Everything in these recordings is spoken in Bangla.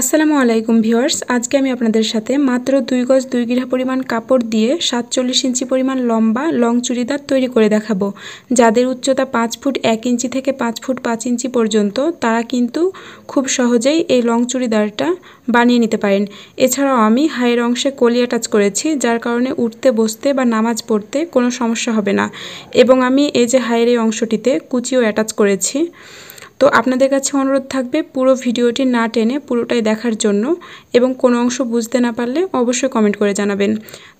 আসসালামু আলাইকুম ভিউয়ার্স আজকে আমি আপনাদের সাথে মাত্র দুই গজ দুই গৃহ পরিমাণ কাপড় দিয়ে সাতচল্লিশ ইঞ্চি পরিমাণ লম্বা লং চুড়িদার তৈরি করে দেখাবো যাদের উচ্চতা পাঁচ ফুট এক ইঞ্চি থেকে পাঁচ ফুট পাঁচ ইঞ্চি পর্যন্ত তারা কিন্তু খুব সহজেই এই লং চুড়িদারটা বানিয়ে নিতে পারেন এছাড়াও আমি হায়ের অংশে কলি অ্যাটাচ করেছি যার কারণে উঠতে বসতে বা নামাজ পড়তে কোনো সমস্যা হবে না এবং আমি এই যে হায়ের এই অংশটিতে কুচিও অ্যাটাচ করেছি তো আপনাদের কাছে অনুরোধ থাকবে পুরো ভিডিওটি না টেনে পুরোটাই দেখার জন্য এবং কোনো অংশ বুঝতে না পারলে অবশ্যই কমেন্ট করে জানাবেন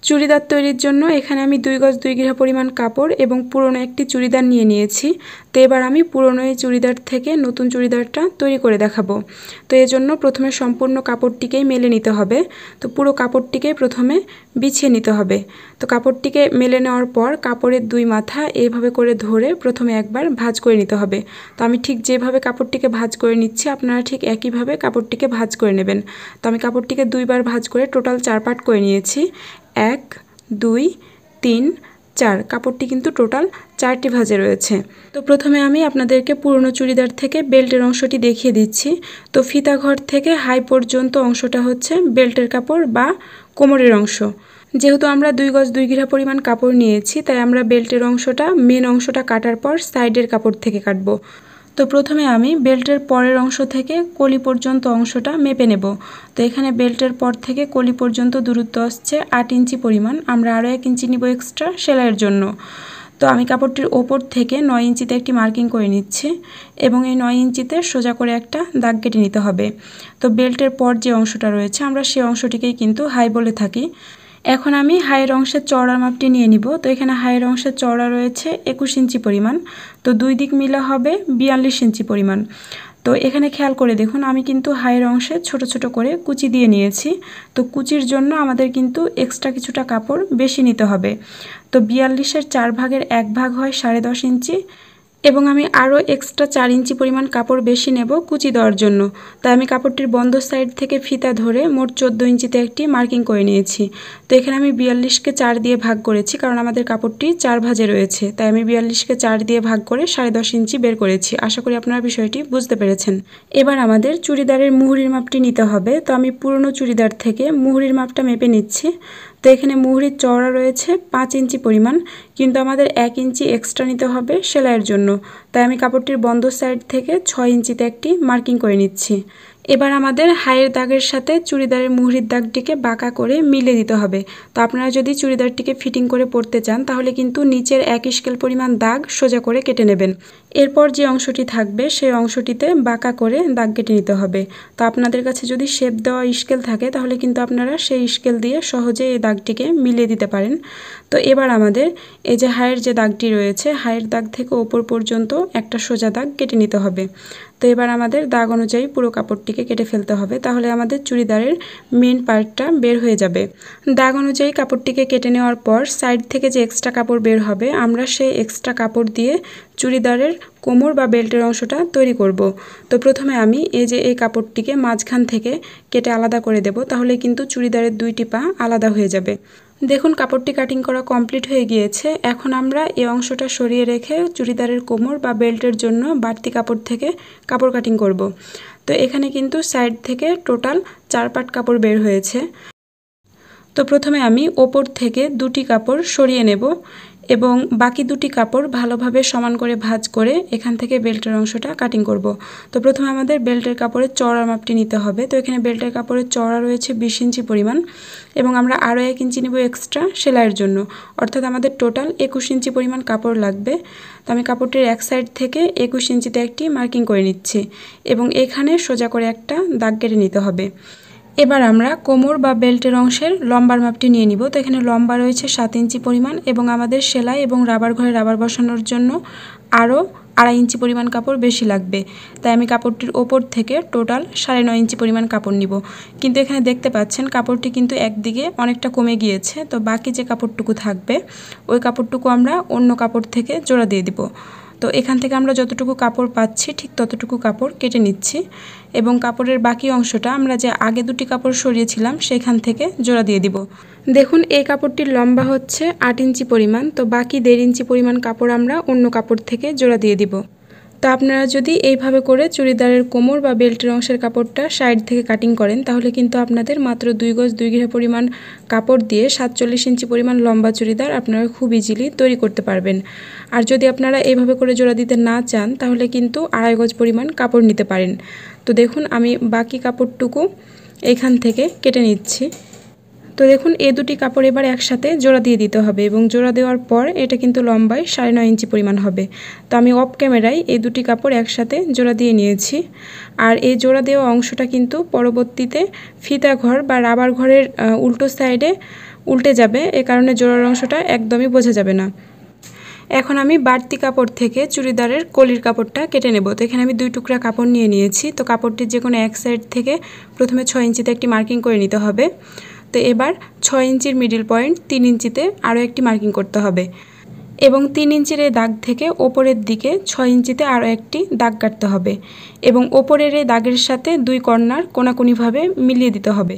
চুড়িদার তৈরির জন্য এখানে আমি দুই গজ দুই গৃহ পরিমাণ কাপড় এবং পুরনো একটি চুড়িদার নিয়ে নিয়েছি তো এবার আমি পুরনো এই চুড়িদার থেকে নতুন চুড়িদারটা তৈরি করে দেখাবো তো এজন্য প্রথমে সম্পূর্ণ কাপড়টিকেই মেলে নিতে হবে তো পুরো কাপড়টিকেই প্রথমে বিছিয়ে নিতে হবে তো কাপড়টিকে মেলে নেওয়ার পর কাপড়ের দুই মাথা এইভাবে করে ধরে প্রথমে একবার ভাজ করে নিতে হবে তো আমি ঠিক যেভাবে কাপড়টিকে ভাজ করে নিচ্ছি আপনারা ঠিক একইভাবে কাপড়টিকে ভাজ করে নেবেন তো আমি কাপড়টিকে দুইবার ভাজ করে টোটাল চার পাট করে নিয়েছি এক দুই তিন চার কাপড়টি কিন্তু টোটাল চারটি ভাজে রয়েছে তো প্রথমে আমি আপনাদেরকে পুরনো চুড়িদার থেকে বেল্টের অংশটি দেখিয়ে দিচ্ছি তো ফিতাঘর থেকে হাই পর্যন্ত অংশটা হচ্ছে বেল্টের কাপড় বা কোমরের অংশ যেহেতু আমরা দুই গজ দুই ঘিরা পরিমাণ কাপড় নিয়েছি তাই আমরা বেল্টের অংশটা মেন অংশটা কাটার পর সাইডের কাপড় থেকে কাটবো তো প্রথমে আমি বেল্টের পরের অংশ থেকে কলি পর্যন্ত অংশটা মেপে নেব তো এখানে বেল্টের পর থেকে কলি পর্যন্ত দূরত্ব আসছে আট ইঞ্চি পরিমাণ আমরা আরও এক ইঞ্চি নিব এক্সট্রা সেলাইয়ের জন্য তো আমি কাপড়টির ওপর থেকে নয় ইঞ্চিতে একটি মার্কিং করে নিচ্ছি এবং এই নয় ইঞ্চিতে সোজা করে একটা দাগ কেটে নিতে হবে তো বেল্টের পর যে অংশটা রয়েছে আমরা সেই অংশটিকেই কিন্তু হাই বলে থাকি এখন আমি হাইয়ের অংশের চড়ার মাপটি নিয়ে নিব তো এখানে হাইয়ের অংশের চওড়া রয়েছে একুশ ইঞ্চি পরিমাণ তো দুই দিক মিলে হবে বিয়াল্লিশ ইঞ্চি পরিমাণ তো এখানে খেয়াল করে দেখুন আমি কিন্তু হাইয়ের অংশে ছোট ছোট করে কুচি দিয়ে নিয়েছি তো কুচির জন্য আমাদের কিন্তু এক্সট্রা কিছুটা কাপড় বেশি নিতে হবে তো বিয়াল্লিশের চার ভাগের এক ভাগ হয় সাড়ে দশ ইঞ্চি এবং আমি আরও এক্সট্রা চার ইঞ্চি পরিমাণ কাপড় বেশি নেব কুচি দেওয়ার জন্য তাই আমি কাপড়টির বন্ধ সাইড থেকে ফিতা ধরে মোট চোদ্দো ইঞ্চিতে একটি মার্কিং করে নিয়েছি তো এখানে আমি বিয়াল্লিশকে চার দিয়ে ভাগ করেছি কারণ আমাদের কাপড়টি চার ভাজে রয়েছে তাই আমি বিয়াল্লিশকে চার দিয়ে ভাগ করে সাড়ে দশ ইঞ্চি বের করেছি আশা করি আপনারা বিষয়টি বুঝতে পেরেছেন এবার আমাদের চুড়িদারের মুহুরির মাপটি নিতে হবে তো আমি পুরনো চুড়িদার থেকে মুহুরির মাপটা মেপে নিচ্ছি তো এখানে মুহুরির চওড়া রয়েছে পাঁচ ইঞ্চি পরিমাণ কিন্তু আমাদের এক ইঞ্চি এক্সট্রা নিতে হবে সেলাইয়ের জন্য তাই আমি কাপড়টির বন্ধ সাইড থেকে ছয় ইঞ্চিতে একটি মার্কিং করে নিচ্ছি এবার আমাদের হাইয়ের দাগের সাথে চুড়িদারের মুহুরির দাগটিকে বাঁকা করে মিলে দিতে হবে তো আপনারা যদি চুড়িদারটিকে ফিটিং করে পরতে চান তাহলে কিন্তু নিচের এক স্কেল পরিমাণ দাগ সোজা করে কেটে নেবেন এরপর যে অংশটি থাকবে সেই অংশটিতে বাঁকা করে দাগ কেটে নিতে হবে তো আপনাদের কাছে যদি শেপ দেওয়া স্কেল থাকে তাহলে কিন্তু আপনারা সেই স্কেল দিয়ে সহজে এই দাগটিকে মিলিয়ে দিতে পারেন তো এবার আমাদের এই যে হায়ের যে দাগটি রয়েছে হায়ের দাগ থেকে ওপর পর্যন্ত একটা সোজা দাগ কেটে নিতে হবে তো এবার আমাদের দাগ অনুযায়ী পুরো কাপড়টিকে কেটে ফেলতে হবে তাহলে আমাদের চুড়িদারের মেন পার্টটা বের হয়ে যাবে দাগ অনুযায়ী কাপড়টিকে কেটে নেওয়ার পর সাইড থেকে যে এক্সট্রা কাপড় বের হবে আমরা সেই এক্সট্রা কাপড় দিয়ে চুড়িদারের কোমর বা বেল্টের অংশটা তৈরি করব। তো প্রথমে আমি এই যে এই কাপড়টিকে মাঝখান থেকে কেটে আলাদা করে দেব তাহলে কিন্তু চুড়িদারের দুইটি পা আলাদা হয়ে যাবে দেখুন কাপড়টি কাটিং করা কমপ্লিট হয়ে গিয়েছে এখন আমরা এই অংশটা সরিয়ে রেখে চুড়িদারের কোমর বা বেল্টের জন্য বাড়তি কাপড় থেকে কাপড় কাটিং করব। তো এখানে কিন্তু সাইড থেকে টোটাল চার পাট কাপড় বের হয়েছে তো প্রথমে আমি ওপর থেকে দুটি কাপড় সরিয়ে নেব এবং বাকি দুটি কাপড় ভালোভাবে সমান করে ভাজ করে এখান থেকে বেল্টের অংশটা কাটিং করব তো প্রথমে আমাদের বেল্টের কাপড়ের চড়ার মাপটি নিতে হবে তো এখানে বেল্টের কাপড়ের চড়া রয়েছে বিশ ইঞ্চি পরিমাণ এবং আমরা আরও এক ইঞ্চি নেব এক্সট্রা সেলাইয়ের জন্য অর্থাৎ আমাদের টোটাল একুশ ইঞ্চি পরিমাণ কাপড় লাগবে তো আমি কাপড়টির এক সাইড থেকে একুশ ইঞ্চিতে একটি মার্কিং করে নিচ্ছি এবং এখানে সোজা করে একটা দাগ কেটে নিতে হবে এবার আমরা কোমর বা বেল্টের অংশের লম্বার মাপটি নিয়ে নিব তো এখানে লম্বা রয়েছে সাত ইঞ্চি পরিমাণ এবং আমাদের সেলাই এবং রাবার ঘরে রাবার বসানোর জন্য আরও আড়াই ইঞ্চি পরিমাণ কাপড় বেশি লাগবে তাই আমি কাপড়টির ওপর থেকে টোটাল সাড়ে নয় ইঞ্চি পরিমাণ কাপড় নিব কিন্তু এখানে দেখতে পাচ্ছেন কাপড়টি কিন্তু একদিকে অনেকটা কমে গিয়েছে তো বাকি যে কাপড়টুকু থাকবে ওই কাপড়টুকু আমরা অন্য কাপড় থেকে জোড়া দিয়ে দিব তো এখান থেকে আমরা যতটুকু কাপড় পাচ্ছি ঠিক ততটুকু কাপড় কেটে নিচ্ছি এবং কাপড়ের বাকি অংশটা আমরা যে আগে দুটি কাপড় সরিয়েছিলাম সেখান থেকে জোড়া দিয়ে দিব দেখুন এই কাপড়টির লম্বা হচ্ছে আট ইঞ্চি পরিমাণ তো বাকি দেড় ইঞ্চি পরিমাণ কাপড় আমরা অন্য কাপড় থেকে জোড়া দিয়ে দিব তো আপনারা যদি এইভাবে করে চুড়িদারের কোমর বা বেল্টের অংশের কাপড়টা সাইড থেকে কাটিং করেন তাহলে কিন্তু আপনাদের মাত্র দুই গজ দুই গৃহ পরিমাণ কাপড় দিয়ে সাতচল্লিশ ইঞ্চি পরিমাণ লম্বা চুড়িদার আপনারা খুব ইজিলি তৈরি করতে পারবেন আর যদি আপনারা এইভাবে করে জোড়া দিতে না চান তাহলে কিন্তু আড়াই গজ পরিমাণ কাপড় নিতে পারেন তো দেখুন আমি বাকি কাপড়টুকু এখান থেকে কেটে নিচ্ছি তো দেখুন এ দুটি কাপড় এবার একসাথে জোড়া দিয়ে দিতে হবে এবং জোড়া দেওয়ার পর এটা কিন্তু লম্বায় সাড়ে নয় ইঞ্চি পরিমাণ হবে তো আমি অফ ক্যামেরায় এই দুটি কাপড় একসাথে জোড়া দিয়ে নিয়েছি আর এই জোড়া দেওয়া অংশটা কিন্তু পরবর্তীতে ফিতা ঘর বা রাবার ঘরের উল্টো সাইডে উল্টে যাবে এ কারণে জোড়ার অংশটা একদমই বোঝা যাবে না এখন আমি বাড়তি কাপড় থেকে চুড়িদারের কলির কাপড়টা কেটে নেব তো এখানে আমি দুই টুকরা কাপড় নিয়ে নিয়েছি তো কাপড়টির যে কোনো এক সাইড থেকে প্রথমে ছয় ইঞ্চিতে একটি মার্কিং করে নিতে হবে করতে এবার ছয় ইঞ্চির মিডিল পয়েন্ট তিন ইঞ্চিতে আরও একটি মার্কিং করতে হবে এবং তিন ইঞ্চির এই দাগ থেকে ওপরের দিকে ছয় ইঞ্চিতে আরও একটি দাগ কাটতে হবে এবং ওপরের এই দাগের সাথে দুই কর্নার কোনাকুনিভাবে মিলিয়ে দিতে হবে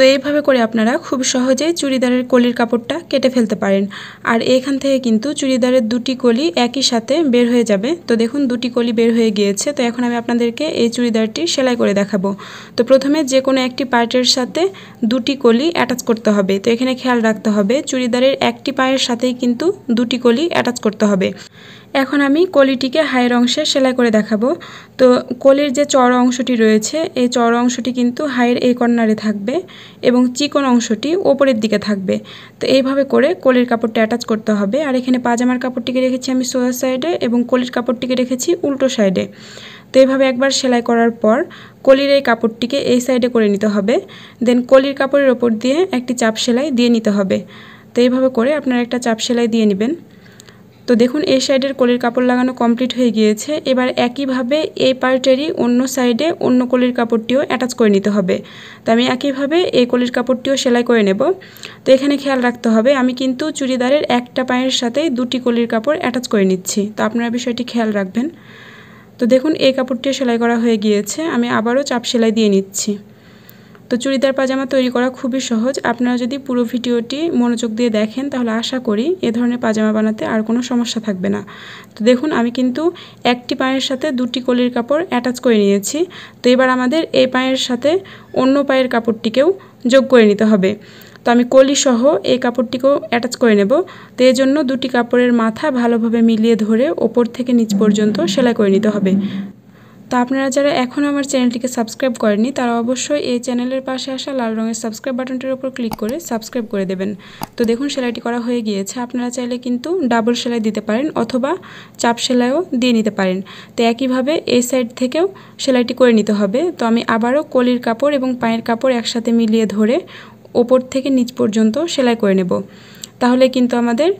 তো এইভাবে করে আপনারা খুব সহজেই চুড়িদারের কলির কাপড়টা কেটে ফেলতে পারেন আর এখান থেকে কিন্তু চুড়িদারের দুটি কলি একই সাথে বের হয়ে যাবে তো দেখুন দুটি কলি বের হয়ে গিয়েছে তো এখন আমি আপনাদেরকে এই চুড়িদারটি সেলাই করে দেখাবো তো প্রথমে যে কোনো একটি পার্টের সাথে দুটি কলি অ্যাটাচ করতে হবে তো এখানে খেয়াল রাখতে হবে চুড়িদারের একটি পায়ের সাথেই কিন্তু দুটি কলি অ্যাটাচ করতে হবে এখন আমি কলিটিকে হায়ের অংশে সেলাই করে দেখাবো তো কলির যে চড় অংশটি রয়েছে এই চড় অংশটি কিন্তু হায়ের এই কর্নারে থাকবে এবং চিকন অংশটি ওপরের দিকে থাকবে তো এইভাবে করে কলির কাপড়টা অ্যাটাচ করতে হবে আর এখানে পাজামার কাপড়টিকে রেখেছি আমি সোজা সাইডে এবং কলির কাপড়টিকে রেখেছি উল্টো সাইডে তো এইভাবে একবার সেলাই করার পর কলির এই কাপড়টিকে এই সাইডে করে নিতে হবে দেন কলির কাপড়ের ওপর দিয়ে একটি চাপ সেলাই দিয়ে নিতে হবে তো এইভাবে করে আপনারা একটা চাপ সেলাই দিয়ে নেবেন তো দেখুন এই সাইডের কোলের কাপড় লাগানো কমপ্লিট হয়ে গিয়েছে এবার একইভাবে এই পার্টেরই অন্য সাইডে অন্য কোলের কাপড়টিও অ্যাটাচ করে নিতে হবে তো আমি একইভাবে এই কোলের কাপড়টিও সেলাই করে নেব তো এখানে খেয়াল রাখতে হবে আমি কিন্তু চুড়িদারের একটা পায়ের সাথে দুটি কোলের কাপড় অ্যাটাচ করে নিচ্ছি তো আপনারা বিষয়টি খেয়াল রাখবেন তো দেখুন এই কাপড়টিও সেলাই করা হয়ে গিয়েছে আমি আবারও চাপ সেলাই দিয়ে নিচ্ছি তো চুড়িদার পাজামা তৈরি করা খুবই সহজ আপনারা যদি পুরো ভিডিওটি মনোযোগ দিয়ে দেখেন তাহলে আশা করি এ ধরনের পাজামা বানাতে আর কোনো সমস্যা থাকবে না তো দেখুন আমি কিন্তু একটি পায়ের সাথে দুটি কলির কাপড় অ্যাটাচ করে নিয়েছি তো এবার আমাদের এই পায়ের সাথে অন্য পায়ের কাপড়টিকেও যোগ করে নিতে হবে তো আমি কলি সহ এই কাপড়টিকেও অ্যাটাচ করে নেব তো এই জন্য দুটি কাপড়ের মাথা ভালোভাবে মিলিয়ে ধরে ওপর থেকে নিচ পর্যন্ত সেলাই করে নিতে হবে তো আপনারা যারা এখন আমার চ্যানেলটিকে সাবস্ক্রাইব করেনি তারা অবশ্যই এই চ্যানেলের পাশে আসা লাল রঙের সাবস্ক্রাইব বাটনটির উপর ক্লিক করে সাবস্ক্রাইব করে দেবেন তো দেখুন সেলাইটি করা হয়ে গিয়েছে আপনারা চাইলে কিন্তু ডাবল সেলাই দিতে পারেন অথবা চাপ সেলাইও দিয়ে নিতে পারেন তো একইভাবে এই সাইড থেকেও সেলাইটি করে নিতে হবে তো আমি আবারও কলির কাপড় এবং পায়ের কাপড় একসাথে মিলিয়ে ধরে ওপর থেকে নিচ পর্যন্ত সেলাই করে নেব তাহলে কিন্তু আমাদের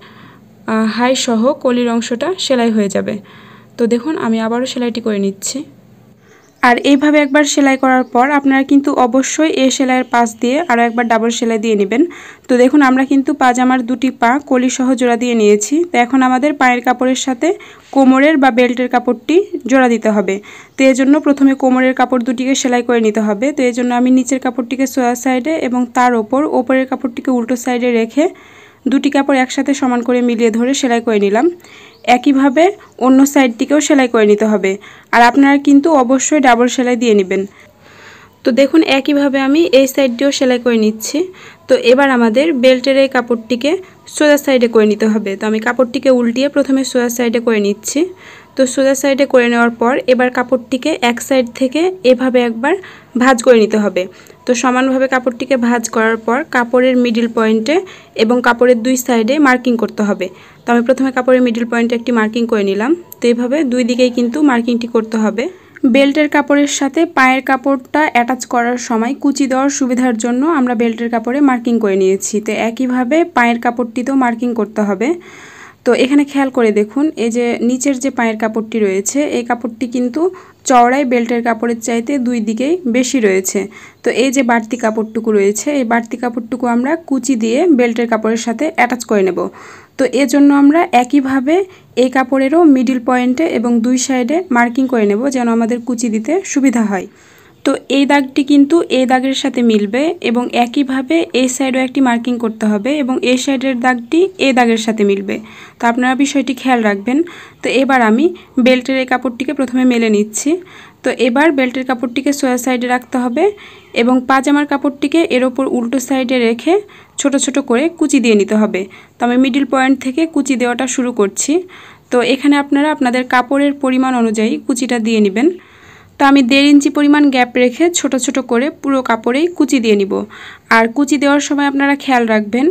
হাই সহ কলির অংশটা সেলাই হয়ে যাবে তো দেখুন আমি আবারও সেলাইটি করে নিচ্ছি আর এইভাবে একবার সেলাই করার পর আপনারা কিন্তু অবশ্যই এ সেলাইয়ের পাশ দিয়ে আরও একবার ডাবল সেলাই দিয়ে নেবেন তো দেখুন আমরা কিন্তু পাজামার দুটি পা কলি সহ জোড়া দিয়ে নিয়েছি তো এখন আমাদের পায়ের কাপড়ের সাথে কোমরের বা বেল্টের কাপড়টি জোড়া দিতে হবে তো এই জন্য প্রথমে কোমরের কাপড় দুটিকে সেলাই করে নিতে হবে তো এই জন্য আমি নিচের কাপড়টিকে সোয়া সাইডে এবং তার ওপর ওপরের কাপড়টিকে উল্টো সাইডে রেখে দুটি কাপড় একসাথে সমান করে মিলিয়ে ধরে সেলাই করে নিলাম একইভাবে অন্য সাইডটিকেও সেলাই করে নিতে হবে আর আপনারা কিন্তু অবশ্যই ডাবল সেলাই দিয়ে নেবেন তো দেখুন একইভাবে আমি এই সাইডটিও সেলাই করে নিচ্ছি তো এবার আমাদের বেল্টের এই কাপড়টিকে সোজা সাইডে করে নিতে হবে তো আমি কাপড়টিকে উল্টিয়ে প্রথমে সোজা সাইডে করে নিচ্ছি তো সোজা সাইডে করে নেওয়ার পর এবার কাপড়টিকে এক সাইড থেকে এভাবে একবার ভাজ করে নিতে হবে তো সমানভাবে কাপড়টিকে ভাজ করার পর কাপড়ের মিডিল পয়েন্টে এবং কাপড়ের দুই সাইডে মার্কিং করতে হবে তো আমি প্রথমে কাপড়ের মিডিল পয়েন্টে একটি মার্কিং করে নিলাম তো এইভাবে দুই দিকেই কিন্তু মার্কিংটি করতে হবে বেল্টের কাপড়ের সাথে পায়ের কাপড়টা অ্যাটাচ করার সময় কুচি দেওয়ার সুবিধার জন্য আমরা বেল্টের কাপড়ে মার্কিং করে নিয়েছি তো একইভাবে পায়ের কাপড়টিতেও মার্কিং করতে হবে তো এখানে খেয়াল করে দেখুন এই যে নিচের যে পায়ের কাপড়টি রয়েছে এই কাপড়টি কিন্তু চওড়ায় বেল্টের কাপড়ের চাইতে দুই দিকেই বেশি রয়েছে তো এই যে বাড়তি কাপড়টুকু রয়েছে এই বাড়তি কাপড়টুকু আমরা কুচি দিয়ে বেল্টের কাপড়ের সাথে অ্যাটাচ করে নেব তো এজন্য আমরা একইভাবে এই কাপড়েরও মিডিল পয়েন্টে এবং দুই সাইডে মার্কিং করে নেব যেন আমাদের কুচি দিতে সুবিধা হয় তো এই দাগটি কিন্তু এই দাগের সাথে মিলবে এবং একইভাবে এই সাইডও একটি মার্কিং করতে হবে এবং এই সাইডের দাগটি এই দাগের সাথে মিলবে তো আপনারা বিষয়টি খেয়াল রাখবেন তো এবার আমি বেল্টের এই কাপড়টিকে প্রথমে মেলে নিচ্ছি তো এবার বেল্টের কাপড়টিকে সোয়া সাইডে রাখতে হবে এবং পাজামার কাপড়টিকে এর ওপর উল্টো সাইডে রেখে ছোট ছোট করে কুচি দিয়ে নিতে হবে তো আমি মিডিল পয়েন্ট থেকে কুচি দেওয়াটা শুরু করছি তো এখানে আপনারা আপনাদের কাপড়ের পরিমাণ অনুযায়ী কুচিটা দিয়ে নেবেন তো আমি দেড় ইঞ্চি পরিমাণ গ্যাপ রেখে ছোট ছোট করে পুরো কাপড়েই কুচি দিয়ে নিব আর কুচি দেওয়ার সময় আপনারা খেয়াল রাখবেন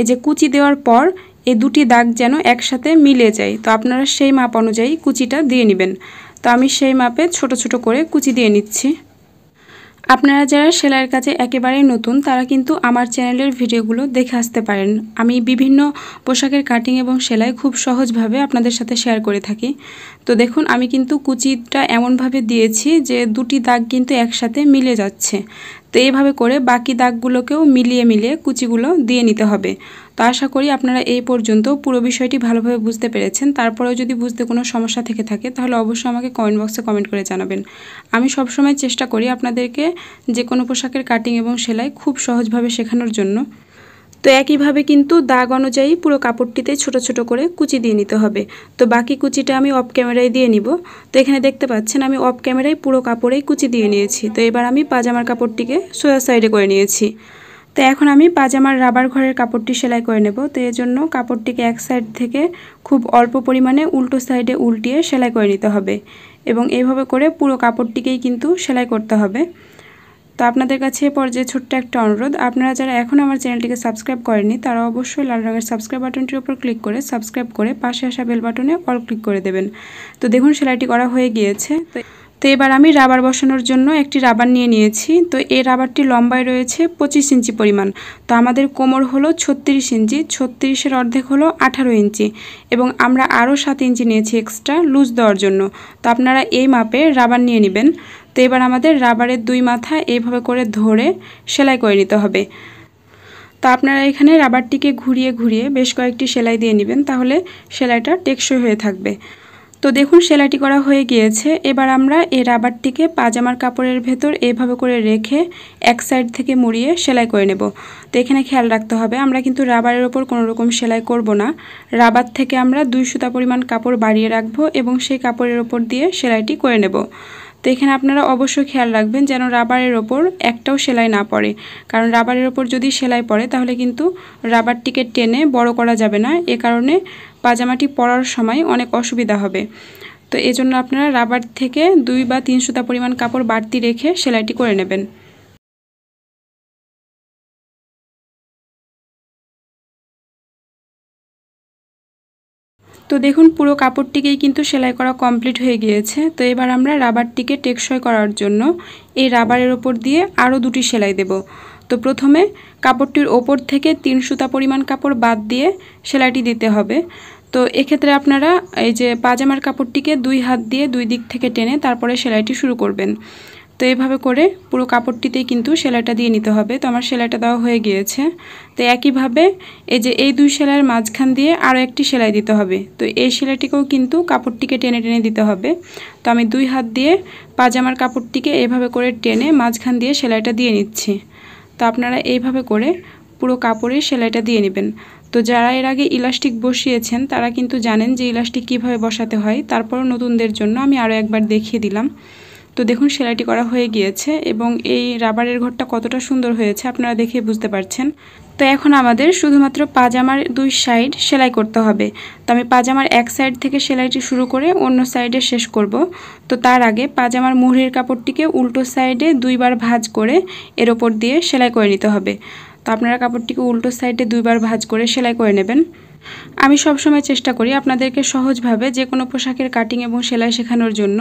এই যে কুচি দেওয়ার পর এই দুটি দাগ যেন একসাথে মিলে যায় তো আপনারা সেই মাপ অনুযায়ী কুচিটা দিয়ে নেবেন তো আমি সেই মাপে ছোট ছোট করে কুচি দিয়ে নিচ্ছি আপনারা যারা সেলাইয়ের কাজে একেবারে নতুন তারা কিন্তু আমার চ্যানেলের ভিডিওগুলো দেখে আসতে পারেন আমি বিভিন্ন পোশাকের কাটিং এবং সেলাই খুব সহজভাবে আপনাদের সাথে শেয়ার করে থাকি তো দেখুন আমি কিন্তু কুচিটা এমনভাবে দিয়েছি যে দুটি দাগ কিন্তু একসাথে মিলে যাচ্ছে তো এইভাবে করে বাকি দাগগুলোকেও মিলিয়ে মিলিয়ে কুচিগুলো দিয়ে নিতে হবে তো আশা করি আপনারা এই পর্যন্ত পুরো বিষয়টি ভালোভাবে বুঝতে পেরেছেন তারপরেও যদি বুঝতে কোনো সমস্যা থেকে থাকে তাহলে অবশ্যই আমাকে কমেন্ট বক্সে কমেন্ট করে জানাবেন আমি সবসময় চেষ্টা করি আপনাদেরকে যে কোনো পোশাকের কাটিং এবং সেলাই খুব সহজভাবে শেখানোর জন্য তো একইভাবে কিন্তু দাগ অনুযায়ী পুরো কাপড়টিতে ছোট ছোট করে কুচি দিয়ে নিতে হবে তো বাকি কুচিটা আমি অফ ক্যামেরায় দিয়ে নিব তো এখানে দেখতে পাচ্ছেন আমি অফ ক্যামেরায় পুরো কাপড়েই কুচি দিয়ে নিয়েছি তো এবার আমি পাজামার কাপড়টিকে সোজা সাইডে করে নিয়েছি তো এখন আমি পাজামার রাবার ঘরের কাপড়টি সেলাই করে নেব তো এর জন্য কাপড়টিকে এক সাইড থেকে খুব অল্প পরিমাণে উল্টো সাইডে উল্টিয়ে সেলাই করে নিতে হবে এবং এইভাবে করে পুরো কাপড়টিকেই কিন্তু সেলাই করতে হবে তো আপনাদের কাছে পর যে ছোট্ট একটা অনুরোধ আপনারা যারা এখন আমার চ্যানেলটিকে সাবস্ক্রাইব করেনি তারা অবশ্যই লাল রঙের সাবস্ক্রাইব বাটনটির উপর ক্লিক করে সাবস্ক্রাইব করে পাশে আসা বেল বাটনে অল ক্লিক করে দেবেন তো দেখুন সেলাইটি করা হয়ে গিয়েছে তো তো এবার আমি রাবার বসানোর জন্য একটি রাবার নিয়ে নিয়েছি তো এই রাবারটি লম্বায় রয়েছে পঁচিশ ইঞ্চি পরিমাণ তো আমাদের কোমর হলো ছত্রিশ ইঞ্চি ছত্রিশের অর্ধেক হলো আঠারো ইঞ্চি এবং আমরা আরও সাত ইঞ্চি নিয়েছি এক্সট্রা লুজ দেওয়ার জন্য তো আপনারা এই মাপে রাবার নিয়ে নেবেন তো এবার আমাদের রাবারের দুই মাথা এইভাবে করে ধরে সেলাই করে নিতে হবে তো আপনারা এখানে রাবারটিকে ঘুরিয়ে ঘুরিয়ে বেশ কয়েকটি সেলাই দিয়ে নেবেন তাহলে সেলাইটা টেকসই হয়ে থাকবে তো দেখুন সেলাইটি করা হয়ে গিয়েছে এবার আমরা এই রাবারটিকে পাজামার কাপড়ের ভেতর এভাবে করে রেখে এক সাইড থেকে মুড়িয়ে সেলাই করে নেব তো এখানে খেয়াল রাখতে হবে আমরা কিন্তু রাবারের ওপর কোনো রকম সেলাই করব না রাবার থেকে আমরা দুই সুতা পরিমাণ কাপড় বাড়িয়ে রাখবো এবং সেই কাপড়ের ওপর দিয়ে সেলাইটি করে নেব তো এখানে আপনারা অবশ্যই খেয়াল রাখবেন যেন রাবারের ওপর একটাও সেলাই না পড়ে কারণ রাবারের ওপর যদি সেলাই পড়ে তাহলে কিন্তু রাবারটিকে টেনে বড় করা যাবে না এ কারণে পাজামাটি পরার সময় অনেক অসুবিধা হবে তো এজন্য আপনারা রাবার থেকে দুই বা তিন সুতা পরিমাণ কাপড় বাড়তি রেখে সেলাইটি করে নেবেন তো দেখুন পুরো কাপড়টিকেই কিন্তু সেলাই করা কমপ্লিট হয়ে গিয়েছে তো এবার আমরা রাবারটিকে টেকসই করার জন্য এই রাবারের ওপর দিয়ে আরও দুটি সেলাই দেব তো প্রথমে কাপড়টির ওপর থেকে তিন সুতা পরিমাণ কাপড় বাদ দিয়ে সেলাইটি দিতে হবে তো এক্ষেত্রে আপনারা এই যে পাজামার কাপড়টিকে দুই হাত দিয়ে দুই দিক থেকে টেনে তারপরে সেলাইটি শুরু করবেন তো এইভাবে করে পুরো কাপড়টিতেই কিন্তু সেলাইটা দিয়ে নিতে হবে তো আমার সেলাইটা দেওয়া হয়ে গিয়েছে তো একইভাবে এই যে এই দুই সেলাইয়ের মাঝখান দিয়ে আরও একটি সেলাই দিতে হবে তো এই সেলাইটিকেও কিন্তু কাপড়টিকে টেনে টেনে দিতে হবে তো আমি দুই হাত দিয়ে পাজামার কাপড়টিকে এইভাবে করে টেনে মাঝখান দিয়ে সেলাইটা দিয়ে নিচ্ছি তো আপনারা এইভাবে করে পুরো কাপড়ে সেলাইটা দিয়ে নেবেন তো যারা এর আগে ইলাস্টিক বসিয়েছেন তারা কিন্তু জানেন যে ইলাস্টিক কিভাবে বসাতে হয় তারপর নতুনদের জন্য আমি আরও একবার দেখিয়ে দিলাম তো দেখুন সেলাইটি করা হয়ে গিয়েছে এবং এই রাবারের ঘরটা কতটা সুন্দর হয়েছে আপনারা দেখে বুঝতে পারছেন তো এখন আমাদের শুধুমাত্র পাজামার দুই সাইড সেলাই করতে হবে তো আমি পাজামার এক সাইড থেকে সেলাইটি শুরু করে অন্য সাইডে শেষ করব তো তার আগে পাজামার মুড়ির কাপড়টিকে উল্টো সাইডে দুইবার ভাজ করে এর ওপর দিয়ে সেলাই করে নিতে হবে তো আপনারা কাপড়টিকে উল্টো সাইডে দুইবার ভাজ করে সেলাই করে নেবেন আমি সবসময় চেষ্টা করি আপনাদেরকে সহজভাবে যে কোনো পোশাকের কাটিং এবং সেলাই শেখানোর জন্য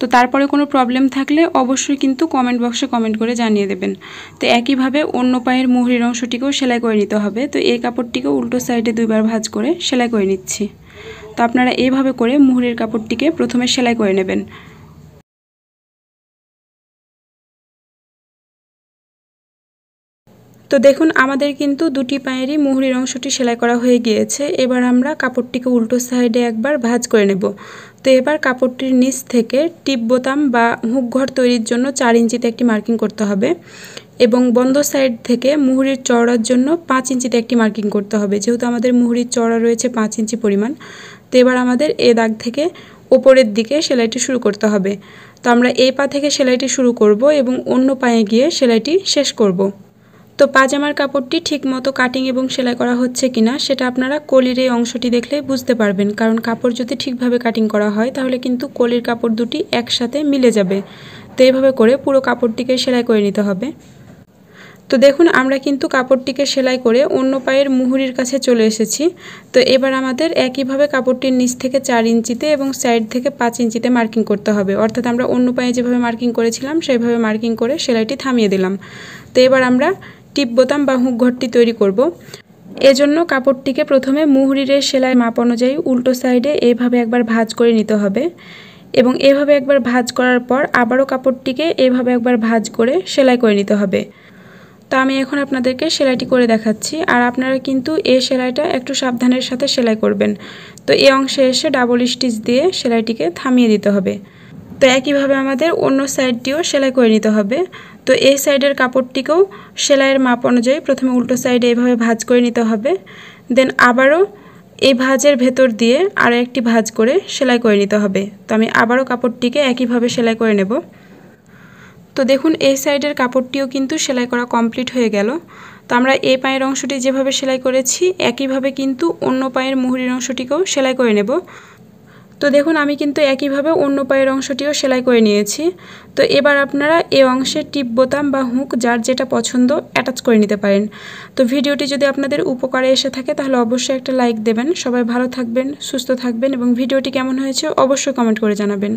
তো তারপরে কোনো প্রবলেম থাকলে অবশ্যই কিন্তু কমেন্ট বক্সে কমেন্ট করে জানিয়ে দেবেন তো একইভাবে অন্য পায়ের মুহুরির অংশটিকেও সেলাই করে নিতে হবে তো এই কাপড়টিকে উল্টো সাইডে দুইবার ভাজ করে সেলাই করে নিচ্ছি তো আপনারা এইভাবে করে মুহুরির কাপড়টিকে প্রথমে সেলাই করে নেবেন তো দেখুন আমাদের কিন্তু দুটি পায়েরই মুহুরির অংশটি সেলাই করা হয়ে গিয়েছে এবার আমরা কাপড়টিকে উল্টো সাইডে একবার ভাজ করে নেব তো এবার কাপড়টির নিচ থেকে টিপ বোতাম বা হুক ঘর তৈরির জন্য চার ইঞ্চিতে একটি মার্কিং করতে হবে এবং বন্ধ সাইড থেকে মুহুরির চওড়ার জন্য পাঁচ ইঞ্চিতে একটি মার্কিং করতে হবে যেহেতু আমাদের মুহুরির চওড়া রয়েছে পাঁচ ইঞ্চি পরিমাণ তো এবার আমাদের এ দাগ থেকে ওপরের দিকে সেলাইটি শুরু করতে হবে তো আমরা এই পা থেকে সেলাইটি শুরু করব এবং অন্য পায়ে গিয়ে সেলাইটি শেষ করব তো পাজামার কাপড়টি ঠিকমতো কাটিং এবং সেলাই করা হচ্ছে কিনা সেটা আপনারা কলির এই অংশটি দেখলে বুঝতে পারবেন কারণ কাপড় যদি ঠিকভাবে কাটিং করা হয় তাহলে কিন্তু কলির কাপড় দুটি একসাথে মিলে যাবে তো এইভাবে করে পুরো কাপড়টিকে সেলাই করে নিতে হবে তো দেখুন আমরা কিন্তু কাপড়টিকে সেলাই করে অন্য পায়ের মুহুরির কাছে চলে এসেছি তো এবার আমাদের একইভাবে কাপড়টির নিচ থেকে চার ইঞ্চিতে এবং সাইড থেকে পাঁচ ইঞ্চিতে মার্কিং করতে হবে অর্থাৎ আমরা অন্য পায়ে যেভাবে মার্কিং করেছিলাম সেইভাবে মার্কিং করে সেলাইটি থামিয়ে দিলাম তো এবার আমরা টিপ বোতাম বা হুক ঘরটি তৈরি করব। এজন্য কাপড়টিকে প্রথমে মুহুরিরের সেলাই মাপ অনুযায়ী উল্টো সাইডে এভাবে একবার ভাঁজ করে নিতে হবে এবং এভাবে একবার ভাঁজ করার পর আবারও কাপড়টিকে এভাবে একবার ভাঁজ করে সেলাই করে নিতে হবে তো আমি এখন আপনাদেরকে সেলাইটি করে দেখাচ্ছি আর আপনারা কিন্তু এই সেলাইটা একটু সাবধানের সাথে সেলাই করবেন তো এই অংশে এসে ডাবল স্টিচ দিয়ে সেলাইটিকে থামিয়ে দিতে হবে তো একইভাবে আমাদের অন্য সাইডটিও সেলাই করে নিতে হবে তো এই সাইডের কাপড়টিকেও সেলাইয়ের মাপ অনুযায়ী প্রথমে উল্টো সাইডে এভাবে ভাজ করে নিতে হবে দেন আবারও এই ভাজের ভেতর দিয়ে আরও একটি ভাজ করে সেলাই করে নিতে হবে তো আমি আবারও কাপড়টিকে একইভাবে সেলাই করে নেব তো দেখুন এই সাইডের কাপড়টিও কিন্তু সেলাই করা কমপ্লিট হয়ে গেল তো আমরা এই পায়ের অংশটি যেভাবে সেলাই করেছি একইভাবে কিন্তু অন্য পায়ের মুহুরির অংশটিকেও সেলাই করে নেব তো দেখুন আমি কিন্তু একইভাবে অন্য পায়ের অংশটিও সেলাই করে নিয়েছি তো এবার আপনারা এ অংশের টিপ বোতাম বা হুক যার যেটা পছন্দ অ্যাটাচ করে নিতে পারেন তো ভিডিওটি যদি আপনাদের উপকারে এসে থাকে তাহলে অবশ্যই একটা লাইক দেবেন সবাই ভালো থাকবেন সুস্থ থাকবেন এবং ভিডিওটি কেমন হয়েছে অবশ্যই কমেন্ট করে জানাবেন